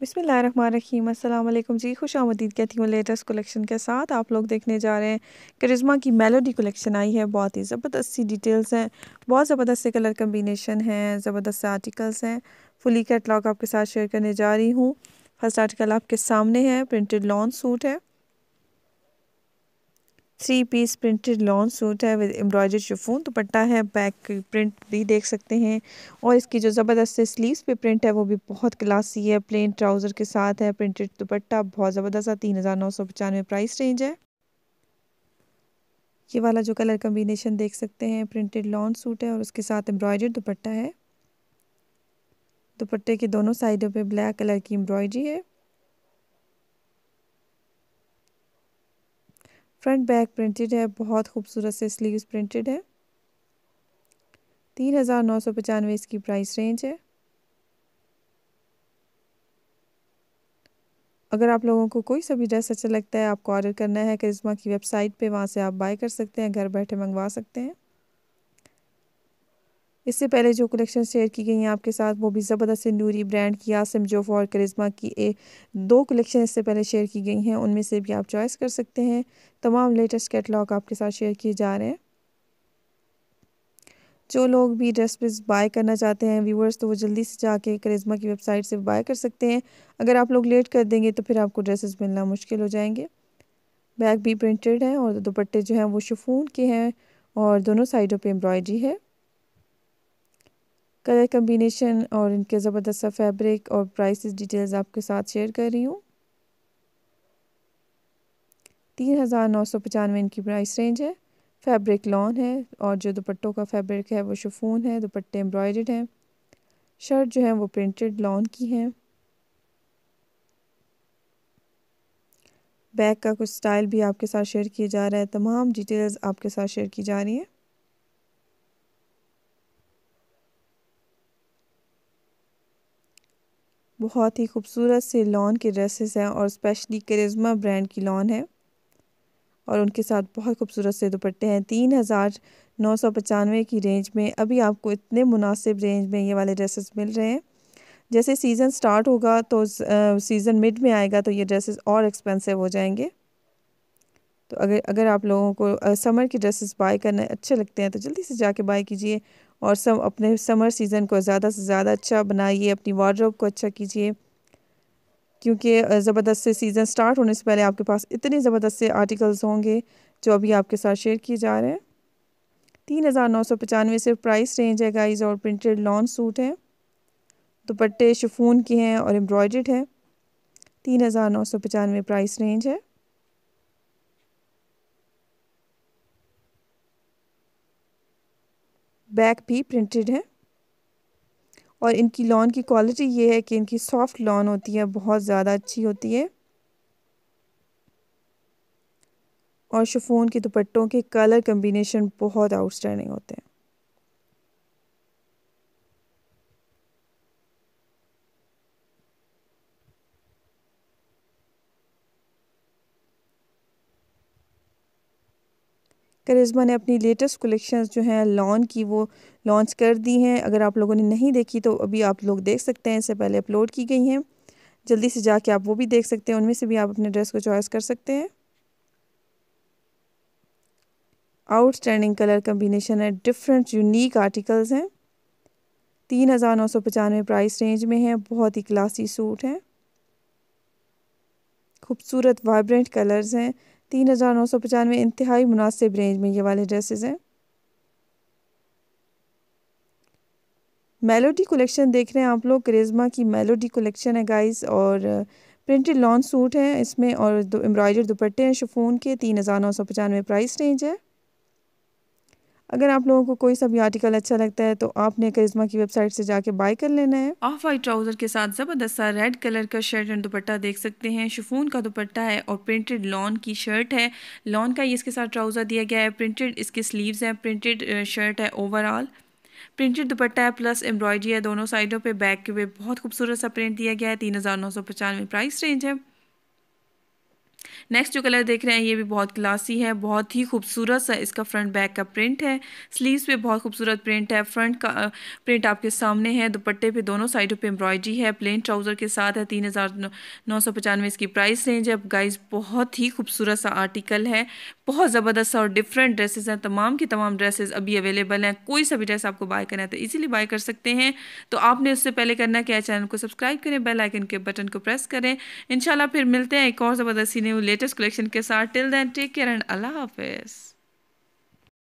बिसमीम अल्लाम जी खुश आमदीद कहती हूँ लेटेस्ट कलेक्शन के साथ आप लोग देखने जा रहे हैं करिश्मा की मेलोडी कलेक्शन आई है बहुत ही ज़बरदस्त सी डिटेल्स हैं बहुत ज़बरदस्त से कलर कम्बिनेशन हैं ज़बरदस्त से आर्टिकल्स हैं फुली कैटलॉग आपके साथ शेयर करने जा रही हूँ फर्स्ट आर्टिकल आपके सामने है प्रिंटेड लॉन्ग सूट है three piece printed long suit है विद एम्ब्रॉयडर्ड शिफोन दुपट्टा है बैक प्रिंट भी देख सकते हैं और इसकी जो ज़बरदस्त से स्लीव्स पे प्रिंट है वो भी बहुत क्लासी है प्लेन ट्राउज़र के साथ है प्रिंटेड दुपट्टा बहुत ज़बरदस्त है तीन हज़ार नौ सौ पचानवे प्राइस रेंज है ये वाला जो कलर कम्बिनेशन देख सकते हैं प्रिंटेड लॉन्ग सूट है और उसके साथ एम्ब्रॉयडर्ड दुपट्टा है दुपट्टे के दोनों साइडों पर ब्लैक कलर की एम्ब्रॉयडरी है फ्रंट बैक प्रिंटेड है बहुत खूबसूरत से स्लीव्स प्रिंटेड है तीन हज़ार नौ सौ पचानवे इसकी प्राइस रेंज है अगर आप लोगों को कोई सा भी ड्रेस अच्छा लगता है आपको ऑर्डर करना है करिश्मा की वेबसाइट पे वहाँ से आप बाय कर सकते हैं घर बैठे मंगवा सकते हैं इससे पहले जो कलेक्शन शेयर की गई हैं आपके साथ वो भी ज़बरदस्त नूरी ब्रांड की आसम जोफ और करिश्मा की ए दो कलेक्शन इससे पहले शेयर की गई हैं उनमें से भी आप चॉइस कर सकते हैं तमाम लेटेस्ट कैटलॉग आपके साथ शेयर किए जा रहे हैं जो लोग भी ड्रेस पीस बाय करना चाहते हैं व्यूवर्स तो वो जल्दी से जाके करिश्मा की वेबसाइट से बाय कर सकते हैं अगर आप लोग लेट कर देंगे तो फिर आपको ड्रेसेस मिलना मुश्किल हो जाएंगे बैग भी प्रिंटेड हैं और दुपट्टे जो हैं वो शफून के हैं और दोनों साइडों पे एम्ब्रॉयडरी है कलर कम्बिनेशन और इनके ज़बरदस्त सा फैब्रिक और प्राइस डिटेल्स आपके साथ शेयर कर रही हूँ तीन हज़ार नौ सौ पचानवे इनकी प्राइस रेंज है फैब्रिक लॉन है और जो दुपट्टों का फैब्रिक है वो शफून है दुपट्टे एम्ब्रॉयड हैं शर्ट जो है वो प्रिंटेड लॉन की हैं बैग का कुछ स्टाइल भी आपके साथ शेयर किया जा रहा है तमाम डिटेल्स आपके साथ शेयर की जा रही हैं बहुत ही खूबसूरत से लॉन के ड्रेसेस हैं और स्पेशली करिज्मा ब्रांड की लॉन है और उनके साथ बहुत खूबसूरत से दुपट्टे हैं तीन हज़ार नौ सौ पचानवे की रेंज में अभी आपको इतने मुनासिब रेंज में ये वाले ड्रेसेस मिल रहे हैं जैसे सीज़न स्टार्ट होगा तो सीज़न मिड में आएगा तो ये ड्रेसेस और एक्सपेंसिव हो जाएंगे तो अगर अगर आप लोगों को समर के ड्रेसेस बाय करना अच्छे लगते हैं तो जल्दी से जाके बाय कीजिए और सब अपने समर सीज़न को ज़्यादा से ज़्यादा अच्छा बनाइए अपनी वार्ड्रोब को अच्छा कीजिए क्योंकि ज़बरदस्त से सीज़न स्टार्ट होने से पहले आपके पास इतने ज़बरदस्त से आर्टिकल्स होंगे जो अभी आपके साथ शेयर किए जा रहे हैं तीन हज़ार नौ सौ पचानवे सिर्फ प्राइस रेंज है गाइज और प्रिंटेड लॉन्ग सूट हैं दुपट्टे शिफून के हैं और एम्ब्रॉयड है तीन हज़ार नौ सौ पचानवे प्राइस रेंज है बैक भी प्रिंटेड है और इनकी लॉन की क्वालिटी ये है कि इनकी सॉफ्ट लॉन होती है बहुत ज़्यादा अच्छी होती है और शफोन के दुपट्टों के कलर कम्बिनेशन बहुत आउटस्टैंडिंग होते हैं करिश्मा ने अपनी लेटेस्ट कलेक्शंस जो हैं लॉन की वो लॉन्च कर दी हैं अगर आप लोगों ने नहीं देखी तो अभी आप लोग देख सकते हैं इससे पहले अपलोड की गई हैं जल्दी से जाके आप वो भी देख सकते हैं उनमें से भी आप अपने ड्रेस को चॉइस कर सकते हैं आउटस्टैंडिंग कलर कम्बिनेशन है डिफरेंट यूनिक आर्टिकल्स हैं तीन हज़ार नौ सौ पचानवे प्राइस रेंज में है बहुत ही क्लासी सूट हैं खूबसूरत वाइब्रेंट कलर्स हैं तीन हज़ार नौ सौ पचानवे इंतहाई मुनासिब रेंज में ये वाले ड्रेसेस हैं मेलोडी कलेक्शन देख रहे हैं आप लोग करिज्मा की मेलोडी कलेक्शन है गाइस और प्रिंटेड लॉन्ग सूट है इसमें और एम्ब्रॉयडर दुपट्टे हैं शफून के तीन हज़ार नौ सौ पचानवे प्राइस रेंज है अगर आप लोगों को कोई सा भी आर्टिकल अच्छा लगता है तो आपने करिश्मा की वेबसाइट से जाके बाय कर लेना है ऑफ वाइट ट्राउजर के साथ जबरदस्त सा रेड कलर का शर्ट एंड दुपट्टा देख सकते हैं शुफून का दुपट्टा है और प्रिंटेड लॉन की शर्ट है लॉन का ये इसके साथ ट्राउजर दिया गया है प्रिंटेड इसके स्लीव्स हैं प्रिंटेड शर्ट है ओवरऑल प्रिंटेड दुपट्टा है प्लस एम्ब्रॉयडरी है दोनों साइडों पे बैक के वे बहुत खूबसूरत सा प्रिंट दिया गया है तीन हज़ार नौ सौ पचानवे प्राइस रेंज है नेक्स्ट जो कलर देख रहे हैं ये भी बहुत क्लासी है बहुत ही खूबसूरत सा इसका फ्रंट बैक का प्रिंट है स्लीव्स पे बहुत खूबसूरत प्रिंट है फ्रंट का प्रिंट आपके सामने है दुपट्टे पे दोनों साइडों पे एम्ब्रॉयडरी है प्लेन ट्राउज़र के साथ है तीन हज़ार नौ सौ पचानवे इसकी प्राइस रेंज है गाइज बहुत ही खूबसूरत सा आर्टिकल है बहुत ज़बरदस्त और डिफरेंट ड्रेसेस हैं तमाम की तमाम ड्रेसेस अभी अवेलेबल हैं कोई सा भी ड्रेस आपको बाय करना है तो इजीली बाय कर सकते हैं तो आपने उससे पहले करना क्या है चैनल को सब्सक्राइब करें बेल आइकन के बटन को प्रेस करें इंशाल्लाह फिर मिलते हैं एक और ज़बरदस्त सीने लेटेस्ट कलेक्शन के साथ till then take care and अल्लाह हाफिज़